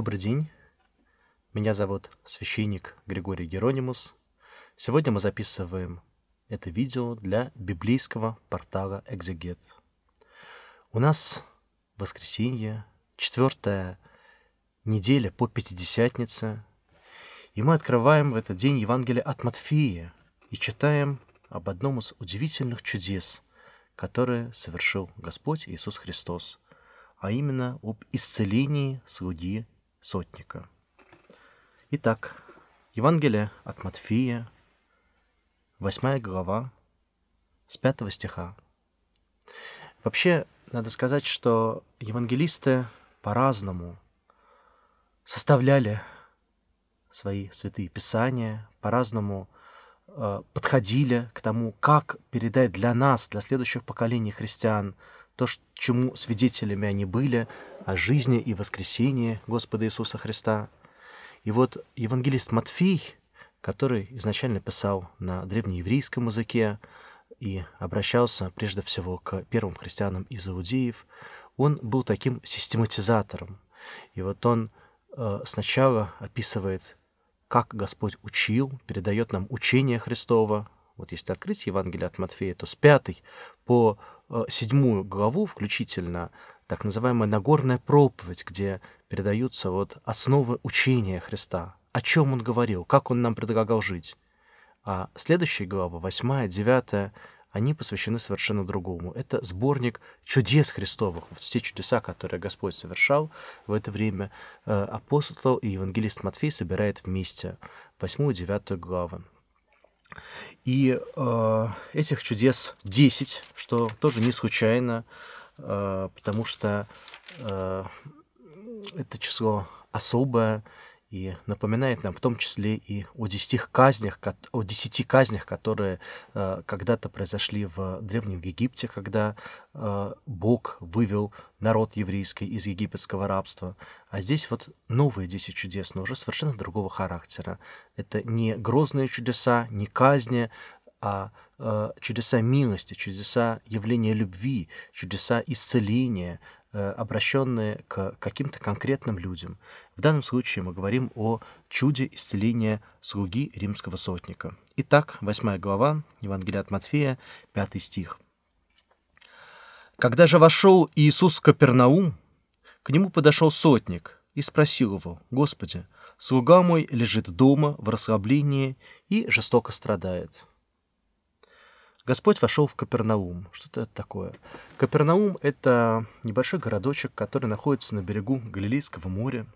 Добрый день. Меня зовут священник Григорий Геронимус. Сегодня мы записываем это видео для библейского портала «Экзегет». У нас воскресенье, четвертая неделя по Пятидесятнице, и мы открываем в этот день Евангелие от Матфея и читаем об одном из удивительных чудес, которые совершил Господь Иисус Христос, а именно об исцелении слуги сотника. Итак, Евангелие от Матфея, 8 глава, с 5 стиха. Вообще, надо сказать, что евангелисты по-разному составляли свои святые писания, по-разному э, подходили к тому, как передать для нас, для следующих поколений христиан, то, чему свидетелями они были, о жизни и воскресении Господа Иисуса Христа. И вот евангелист Матфей, который изначально писал на древнееврейском языке и обращался прежде всего к первым христианам из иудеев, он был таким систематизатором. И вот он э, сначала описывает, как Господь учил, передает нам учение Христова. Вот если открыть Евангелие от Матфея, то с 5 по 7 э, главу включительно так называемая Нагорная проповедь, где передаются вот основы учения Христа, о чем он говорил, как он нам предлагал жить. А следующие главы, 8, 9, они посвящены совершенно другому. Это сборник чудес Христовых, все чудеса, которые Господь совершал в это время, э, апостол и евангелист Матфей собирает вместе 8 и 9 главы. И э, этих чудес 10, что тоже не случайно, Э, потому что э, это число особое и напоминает нам в том числе и о десяти казнях, о десяти казнях, которые э, когда-то произошли в Древнем Египте, когда Бог вывел народ еврейский из египетского рабства. А здесь вот новые десять чудес, но уже совершенно другого характера. Это не грозные чудеса, не казни, а Э, чудеса милости, чудеса явления любви, чудеса исцеления, э, обращенные к каким-то конкретным людям. В данном случае мы говорим о чуде исцеления слуги римского сотника. Итак, 8 глава Евангелия от Матфея, 5 стих. «Когда же вошел Иисус в Капернаум, к нему подошел сотник и спросил его, «Господи, слуга мой лежит дома в расслаблении и жестоко страдает». Господь вошел в Капернаум. Что это такое? Капернаум — это небольшой городочек, который находится на берегу Галилейского моря.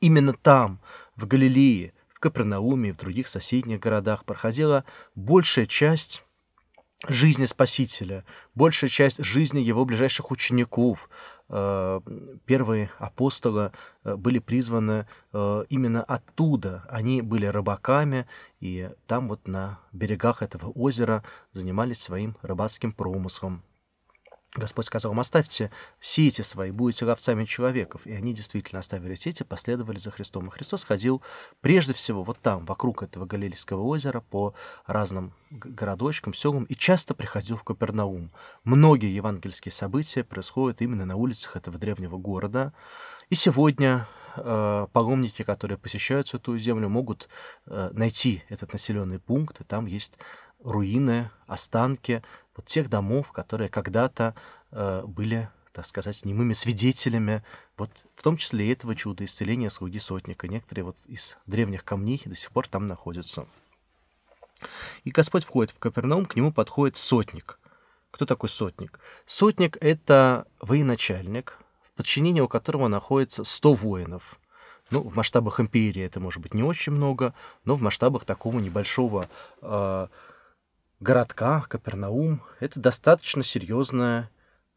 Именно там, в Галилее, в Капернауме и в других соседних городах проходила большая часть жизни Спасителя, большая часть жизни его ближайших учеников, э, первые апостолы э, были призваны э, именно оттуда. Они были рыбаками, и там вот на берегах этого озера занимались своим рыбацким промыслом. Господь сказал им, оставьте сети свои, будете ловцами человеков. И они действительно оставили сети, последовали за Христом. И Христос ходил прежде всего вот там, вокруг этого Галилейского озера, по разным городочкам, селам, и часто приходил в Капернаум. Многие евангельские события происходят именно на улицах этого древнего города. И сегодня э, паломники, которые посещают Святую Землю, могут э, найти этот населенный пункт, и там есть руины, останки вот тех домов, которые когда-то э, были, так сказать, немыми свидетелями, вот в том числе и этого чуда исцеления слуги сотника. Некоторые вот из древних камней до сих пор там находятся. И Господь входит в Капернаум, к нему подходит сотник. Кто такой сотник? Сотник — это военачальник, в подчинении у которого находится 100 воинов — ну, в масштабах империи это может быть не очень много, но в масштабах такого небольшого э, городка Капернаум. Это достаточно серьезный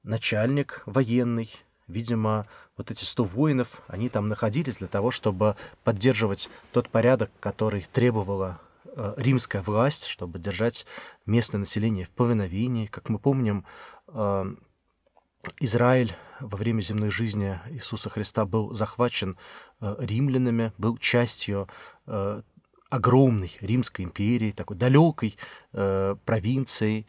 начальник военный, Видимо, вот эти 100 воинов, они там находились для того, чтобы поддерживать тот порядок, который требовала э, римская власть, чтобы держать местное население в повиновении. Как мы помним, э, Израиль во время земной жизни Иисуса Христа был захвачен э, римлянами, был частью э, огромной Римской империи, такой далекой э, провинции,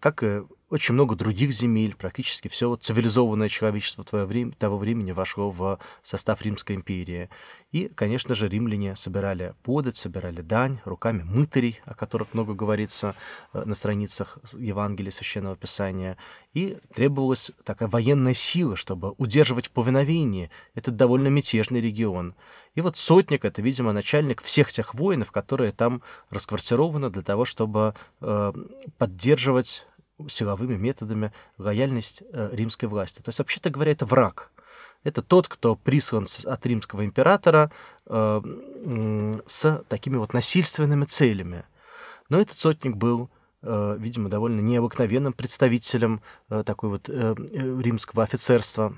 как э, очень много других земель, практически все вот цивилизованное человечество того времени, того времени вошло в состав Римской империи. И, конечно же, римляне собирали подать, собирали дань руками мытарей, о которых много говорится э, на страницах Евангелия Священного Писания. И требовалась такая военная сила, чтобы удерживать повиновение. повиновении этот довольно мятежный регион. И вот сотник — это, видимо, начальник всех тех воинов, которые там расквартированы для того, чтобы э, поддерживать силовыми методами лояльность э, римской власти. То есть, вообще-то говоря, это враг. Это тот, кто прислан от римского императора э, с такими вот насильственными целями. Но этот сотник был э, видимо, довольно необыкновенным представителем такой вот римского офицерства.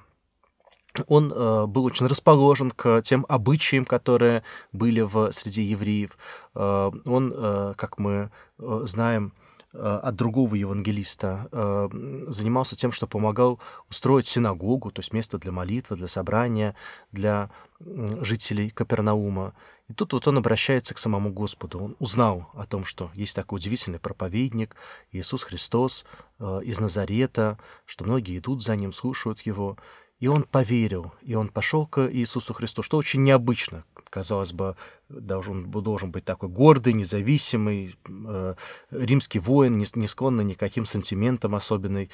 Он был очень расположен к тем обычаям, которые были в, среди евреев. Он, как мы знаем, Э, от другого евангелиста э, занимался тем, что помогал устроить синагогу, то есть место для молитвы, для собрания, для жителей Капернаума. И тут вот он обращается к самому Господу. Он узнал о том, что есть такой удивительный проповедник, Иисус Христос э, из Назарета, что многие идут за ним, слушают его. И он поверил, и он пошел к Иисусу Христу, что очень необычно, казалось бы, должен, должен быть такой гордый, независимый, э, римский воин, не, не склонный никаким сантиментам особенный,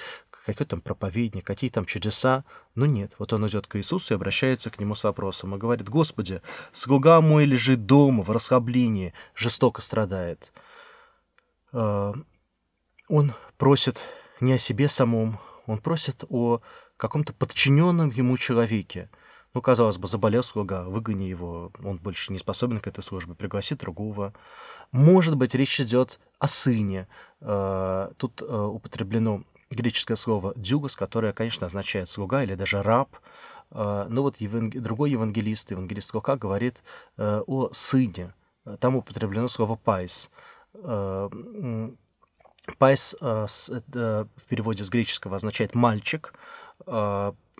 какой там проповедник, какие там чудеса. Но нет, вот он идет к Иисусу и обращается к нему с вопросом и говорит, «Господи, слуга мой лежит дома в расхаблении, жестоко страдает». Э, он просит не о себе самом, он просит о каком-то подчиненном ему человеке – ну, казалось бы, заболел слуга, выгони его, он больше не способен к этой службе, пригласи другого. Может быть, речь идет о сыне. Э, тут э, употреблено греческое слово «дюгос», которое, конечно, означает «слуга» или даже «раб». Э, но вот другой евангелист, евангелист Лука, говорит о сыне. Там употреблено слово «пайс». «Пайс» в переводе с греческого означает «мальчик»,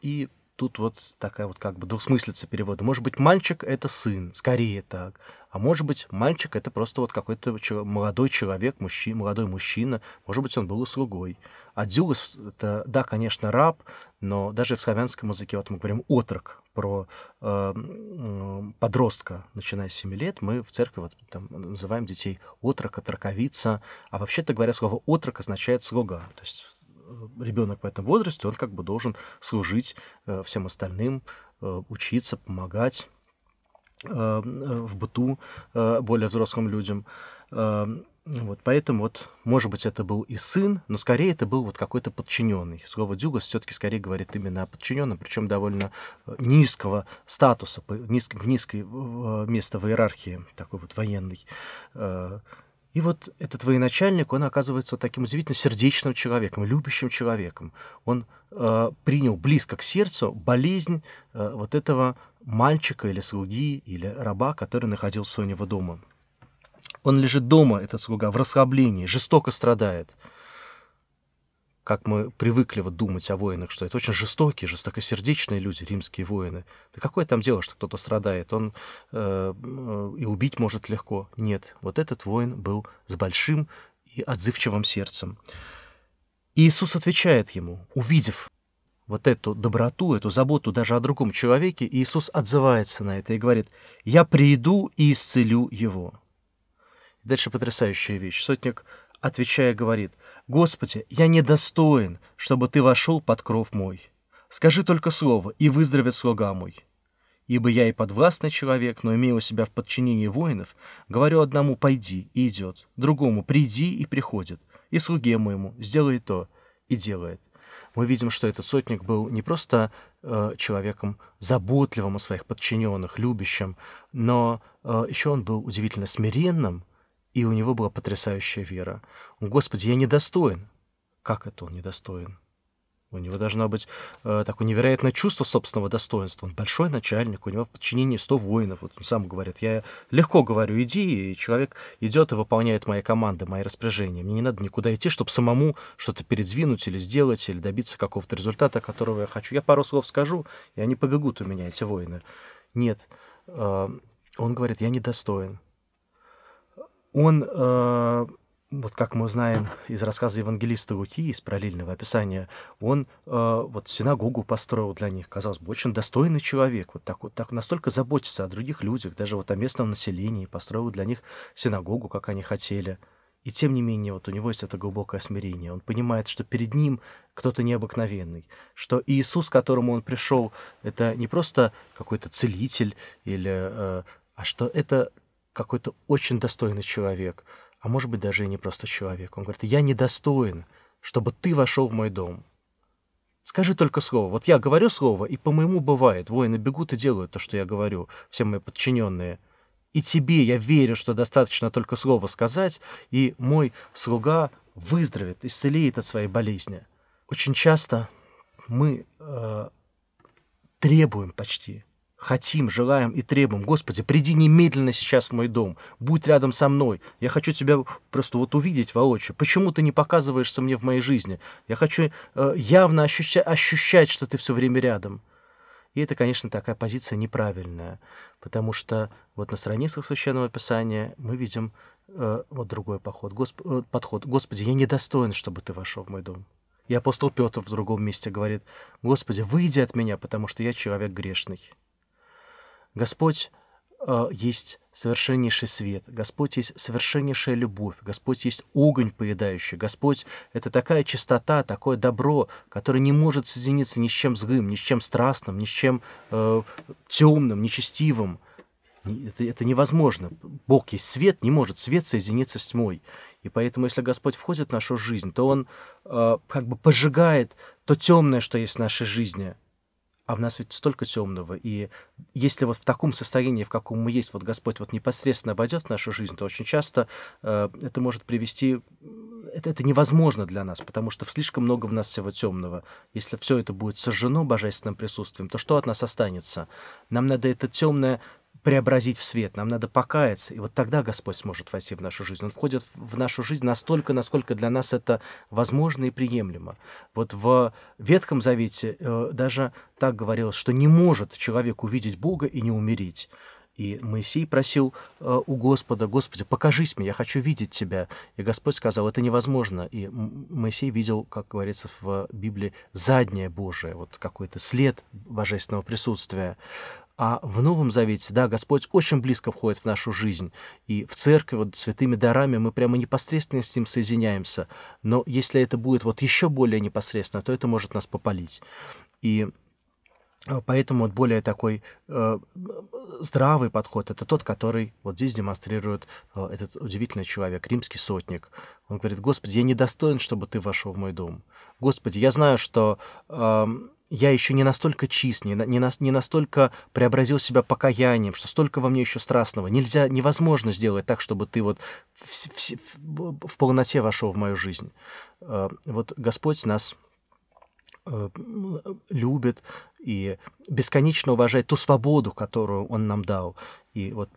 и тут вот такая вот как бы двусмыслица перевода. Может быть, мальчик — это сын, скорее так. А может быть, мальчик — это просто вот какой-то молодой человек, мужчина, молодой мужчина. Может быть, он был и слугой. А дюлас — это, да, конечно, раб, но даже в славянском языке, вот мы говорим «отрок», про э, подростка, начиная с 7 лет, мы в церкви вот, там, называем детей отрок, отроковица. А вообще-то говоря, слово «отрок» означает «слуга». То есть Э, ребенок в этом возрасте, он как бы должен служить э, всем остальным, э, учиться, помогать в быту более взрослым людям. Вот, поэтому вот, может быть, это был и сын, но скорее это был вот какой-то подчиненный. Слово Дюгас все-таки скорее говорит именно о подчиненном, причем довольно низкого статуса, низк, в низкое место в иерархии, такой вот военный. И вот этот военачальник, он оказывается таким удивительно сердечным человеком, любящим человеком. Он э, принял близко к сердцу болезнь э, вот этого мальчика или слуги, или раба, который находился у него дома. Он лежит дома, этот слуга, в расслаблении, жестоко страдает – как мы привыкли вот думать о воинах, что это очень жестокие, жестокосердечные люди, римские воины. Да какое там дело, что кто-то страдает? Он э, э, и убить может легко. Нет, вот этот воин был с большим и отзывчивым сердцем. И Иисус отвечает ему, увидев вот эту доброту, эту заботу даже о другом человеке, Иисус отзывается на это и говорит, «Я приду и исцелю его». Дальше потрясающая вещь. Сотник, отвечая, говорит – «Господи, я недостоин, чтобы ты вошел под кров мой. Скажи только слово, и выздоровет слуга мой. Ибо я и подвластный человек, но имею у себя в подчинении воинов, говорю одному «пойди» и идет, другому «приди» и приходит, и слуге моему «сделай то» и делает. Мы видим, что этот сотник был не просто э, человеком заботливым о своих подчиненных, любящим, но э, еще он был удивительно смиренным и у него была потрясающая вера. Господи, я недостоин. Как это он недостоин? У него должно быть э, такое невероятное чувство собственного достоинства. Он большой начальник, у него в подчинении 100 воинов. Вот он сам говорит, я легко говорю, иди, и человек идет и выполняет мои команды, мои распоряжения. Мне не надо никуда идти, чтобы самому что-то передвинуть или сделать, или добиться какого-то результата, которого я хочу. Я пару слов скажу, и они побегут у меня, эти воины. Нет, э, он говорит, я недостоин он, э, вот как мы знаем из рассказа евангелиста Луки, из параллельного описания, он э, вот синагогу построил для них, казалось бы, очень достойный человек, вот так вот так настолько заботится о других людях, даже вот о местном населении, построил для них синагогу, как они хотели. И тем не менее, вот у него есть это глубокое смирение. Он понимает, что перед ним кто-то необыкновенный, что Иисус, к которому он пришел, это не просто какой-то целитель, или, э, а что это какой-то очень достойный человек, а может быть даже и не просто человек. Он говорит, я недостоин, чтобы ты вошел в мой дом. Скажи только слово. Вот я говорю слово, и по-моему бывает. Воины бегут и делают то, что я говорю, все мои подчиненные. И тебе я верю, что достаточно только слова сказать, и мой слуга выздоровеет, исцелеет от своей болезни. Очень часто мы э, требуем почти хотим, желаем и требуем. Господи, приди немедленно сейчас в мой дом, будь рядом со мной. Я хочу тебя просто вот увидеть воочию. Почему ты не показываешься мне в моей жизни? Я хочу э, явно ощущать, ощущать, что ты все время рядом. И это, конечно, такая позиция неправильная, потому что вот на страницах Священного Писания мы видим э, вот другой поход, госп, э, подход. «Господи, я недостоин, чтобы ты вошел в мой дом». И апостол Петр в другом месте говорит, «Господи, выйди от меня, потому что я человек грешный». Господь э, есть совершеннейший свет, Господь есть совершеннейшая любовь, Господь есть огонь поедающий, Господь — это такая чистота, такое добро, которое не может соединиться ни с чем злым, ни с чем страстным, ни с чем э, темным, нечестивым. Это, это невозможно. Бог есть свет, не может свет соединиться с тьмой. И поэтому, если Господь входит в нашу жизнь, то Он э, как бы пожигает то темное, что есть в нашей жизни — а в нас ведь столько темного, и если вот в таком состоянии, в каком мы есть, вот Господь вот непосредственно обойдет в нашу жизнь, то очень часто э, это может привести, э, это, это невозможно для нас, потому что слишком много в нас всего темного. Если все это будет сожжено божественным присутствием, то что от нас останется? Нам надо это темное преобразить в свет, нам надо покаяться, и вот тогда Господь сможет войти в нашу жизнь. Он входит в нашу жизнь настолько, насколько для нас это возможно и приемлемо. Вот в Ветхом Завете э, даже так говорилось, что не может человек увидеть Бога и не умереть. И Моисей просил э, у Господа, «Господи, покажись мне, я хочу видеть Тебя». И Господь сказал, это невозможно. И Моисей видел, как говорится в Библии, заднее Божие, вот какой-то след божественного присутствия. А в Новом Завете, да, Господь очень близко входит в нашу жизнь. И в церкви вот, святыми дарами мы прямо непосредственно с ним соединяемся. Но если это будет вот еще более непосредственно, то это может нас попалить. И э, Поэтому вот более такой э, здравый подход это тот, который вот здесь демонстрирует э, этот удивительный человек, римский сотник. Он говорит, Господи, я недостоин, чтобы ты вошел в мой дом. Господи, я знаю, что э, я еще не настолько чист, не, не, на, не настолько преобразил себя покаянием, что столько во мне еще страстного. Нельзя, невозможно сделать так, чтобы ты вот в, в, в, в полноте вошел в мою жизнь. А, вот Господь нас э, любит и бесконечно уважает ту свободу, которую Он нам дал. И вот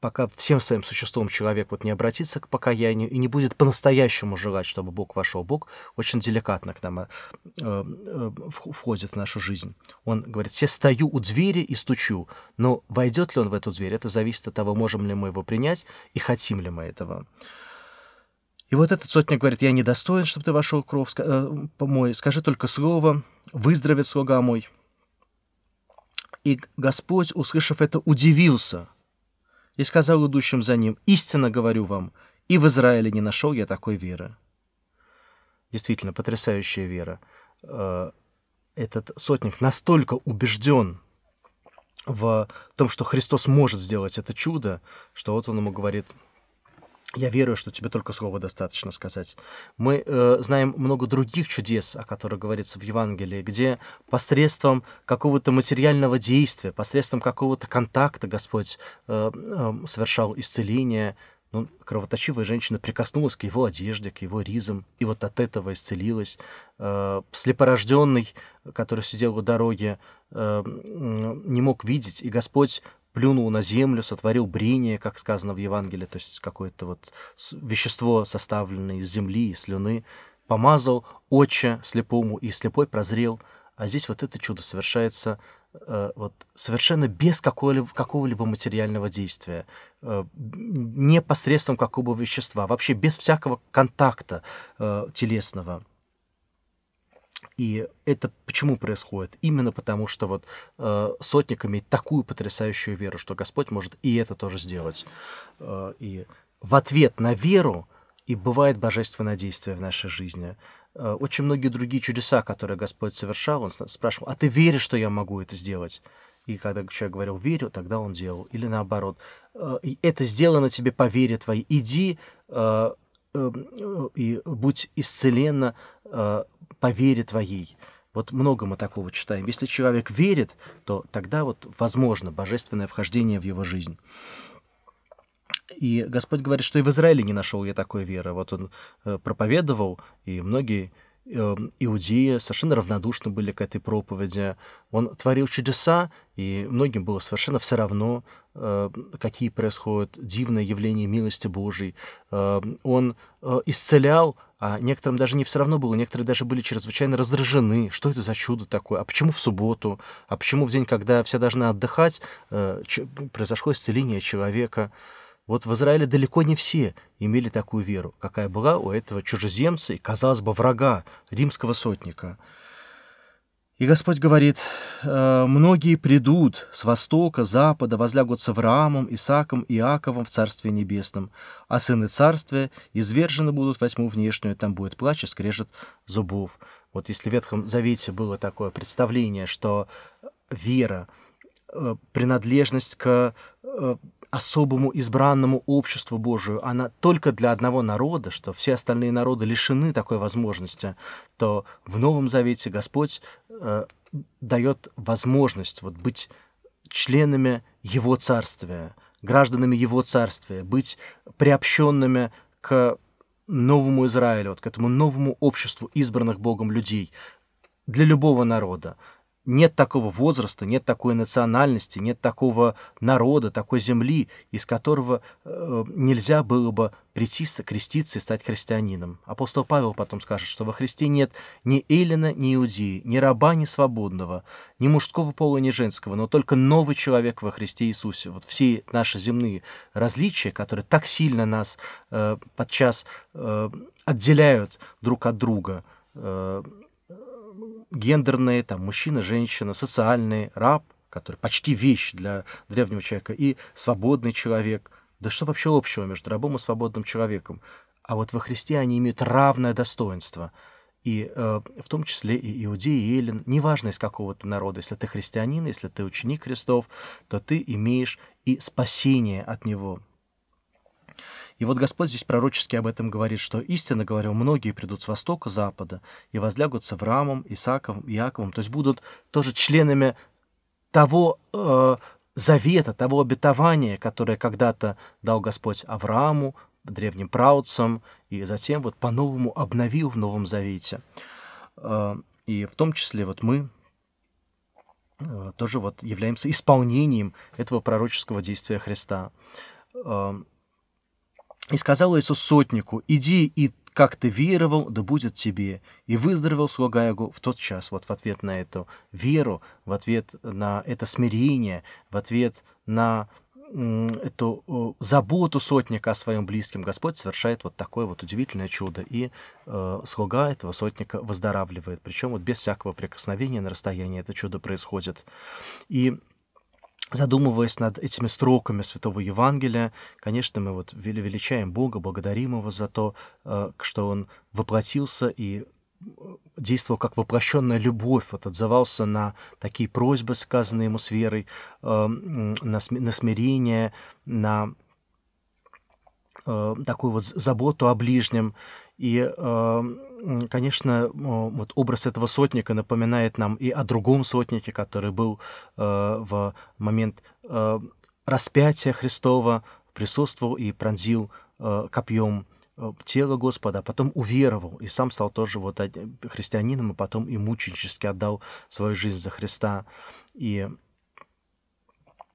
пока всем своим существом человек вот не обратится к покаянию и не будет по-настоящему желать, чтобы Бог вошел. Бог очень деликатно к нам э, э, входит в нашу жизнь. Он говорит, я стою у двери и стучу, но войдет ли он в эту дверь, это зависит от того, можем ли мы его принять и хотим ли мы этого. И вот этот сотник говорит, я недостоин, чтобы ты вошел кровь, э, мой, скажи только слово, выздоровит слуга мой. И Господь, услышав это, удивился – и сказал идущим за ним, «Истинно говорю вам, и в Израиле не нашел я такой веры». Действительно, потрясающая вера. Э, этот сотник настолько убежден в том, что Христос может сделать это чудо, что вот он ему говорит, я верю, что тебе только слова достаточно сказать. Мы э, знаем много других чудес, о которых говорится в Евангелии, где посредством какого-то материального действия, посредством какого-то контакта Господь э, э, совершал исцеление. Ну, кровоточивая женщина прикоснулась к его одежде, к его ризам, и вот от этого исцелилась. Э, слепорожденный, который сидел у дороги, э, не мог видеть, и Господь плюнул на землю, сотворил брение, как сказано в Евангелии, то есть какое-то вот вещество, составленное из земли и слюны, помазал отче слепому, и слепой прозрел. А здесь вот это чудо совершается э, вот, совершенно без какого-либо, какого-либо материального действия, э, не посредством какого-либо вещества, вообще без всякого контакта э, телесного. И это почему происходит? Именно потому, что вот э, сотник имеет такую потрясающую веру, что Господь может и это тоже сделать. Э, и в ответ на веру и бывает божественное действие в нашей жизни. Э, очень многие другие чудеса, которые Господь совершал, Он спрашивал, а ты веришь, что я могу это сделать? И когда человек говорил «верю», тогда он делал. Или наоборот, «Э, «это сделано тебе по вере твоей, иди, э, Эм, э, и будь исцелена э, по вере твоей. Вот много мы такого читаем. Если человек верит, то тогда вот возможно божественное вхождение в его жизнь. И Господь говорит, что и в Израиле не нашел я такой веры. Вот он э, проповедовал, и многие Эм, иудеи совершенно равнодушны были к этой проповеди. Он творил чудеса, и многим было совершенно все равно, эм, какие происходят дивные явления милости Божьей. Эм, он э, исцелял, а некоторым даже не все равно было, некоторые даже были чрезвычайно раздражены. Что это за чудо такое? А почему в субботу? А почему в день, когда все должны отдыхать, э, произошло исцеление человека? Вот в Израиле далеко не все имели такую веру, какая была у этого чужеземца и, казалось бы, врага, римского сотника. И Господь говорит, «Э, «Многие придут с востока, запада, возлягутся в Раамом, Исаком, Иаковом в Царстве Небесном, а сыны Царствия извержены будут во внешнюю, там будет плач и скрежет зубов». Вот если в Ветхом Завете было такое представление, что вера, э, принадлежность к э, особому избранному обществу Божию, она только для одного народа, что все остальные народы лишены такой возможности, то в Новом Завете Господь э, дает возможность вот, быть членами Его Царствия, гражданами Его Царствия, быть приобщенными к новому Израилю, вот, к этому новому обществу избранных Богом людей для любого народа. Нет такого возраста, нет такой национальности, нет такого народа, такой земли, из которого э, нельзя было бы прийти, креститься и стать христианином. Апостол Павел потом скажет, что во Христе нет ни эллина, ни иудеи, ни раба, ни свободного, ни мужского пола, ни женского, но только новый человек во Христе Иисусе. Вот все наши земные различия, которые так сильно нас э, подчас э, отделяют друг от друга, э, гендерные, там, мужчина, женщина, социальные, раб, который почти вещь для древнего человека, и свободный человек. Да что вообще общего между рабом и свободным человеком? А вот во Христе они имеют равное достоинство. И э, в том числе и иудеи, и эллин, неважно из какого ты народа, если ты христианин, если ты ученик Христов, то ты имеешь и спасение от Него, и вот Господь здесь пророчески об этом говорит, что истинно говорил, многие придут с востока, запада и возлягутся в Рамом, Исаковом, Иаковом, то есть будут тоже членами того э, завета, того обетования, которое когда-то дал Господь Аврааму, древним правцам, и затем вот по-новому обновил в Новом Завете. Э, и в том числе вот мы, э, тоже вот являемся исполнением этого пророческого действия Христа. Э, и сказал Иисус сотнику, иди и как ты веровал, да будет тебе. И выздоровел слуга его в тот час. Вот в ответ на эту веру, в ответ на это смирение, в ответ на эту заботу сотника о своем близком, Господь совершает вот такое вот удивительное чудо. И э, слуга этого сотника выздоравливает. Причем вот без всякого прикосновения на расстоянии это чудо происходит. И задумываясь над этими строками Святого Евангелия, конечно, мы вот величаем Бога, благодарим Его за то, э, что Он воплотился и э, действовал как воплощенная любовь, вот отзывался на такие просьбы, сказанные ему с верой, э, на смирение, на такую вот заботу о ближнем. И, эм, конечно, вот образ этого сотника напоминает нам и о другом сотнике, который был э, в момент э, распятия Христова, присутствовал и пронзил э, копьем тело Господа, а потом уверовал и сам стал тоже вот христианином, и а потом и мученически отдал свою жизнь за Христа. И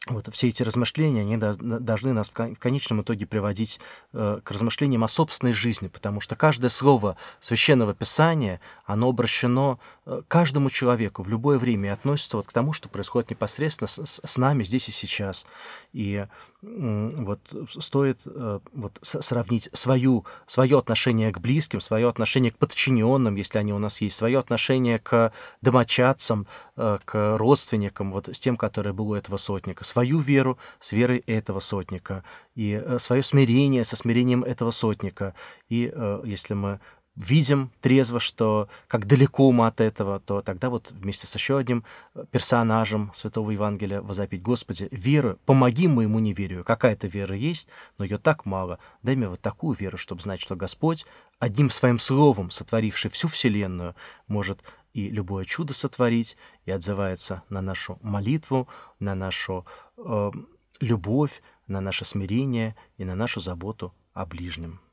вот все эти размышления, они должны нас в конечном итоге приводить э, к размышлениям о собственной жизни, потому что каждое слово Священного Писания, оно обращено э, каждому человеку в любое время и относится вот к тому, что происходит непосредственно с, с нами здесь и сейчас. И вот стоит э, вот сравнить свою, свое отношение к близким, свое отношение к подчиненным, если они у нас есть, свое отношение к домочадцам, к родственникам, вот с тем, которое было у этого сотника свою веру с верой этого сотника, и э, свое смирение со смирением этого сотника. И э, если мы видим трезво, что как далеко мы от этого, то тогда вот вместе с еще одним э, персонажем Святого Евангелия возопить «Господи, веру, помоги моему неверию». Какая-то вера есть, но ее так мало. Дай мне вот такую веру, чтобы знать, что Господь, одним своим словом, сотворивший всю Вселенную, может и любое чудо сотворить, и отзывается на нашу молитву, на нашу э, любовь, на наше смирение и на нашу заботу о ближнем.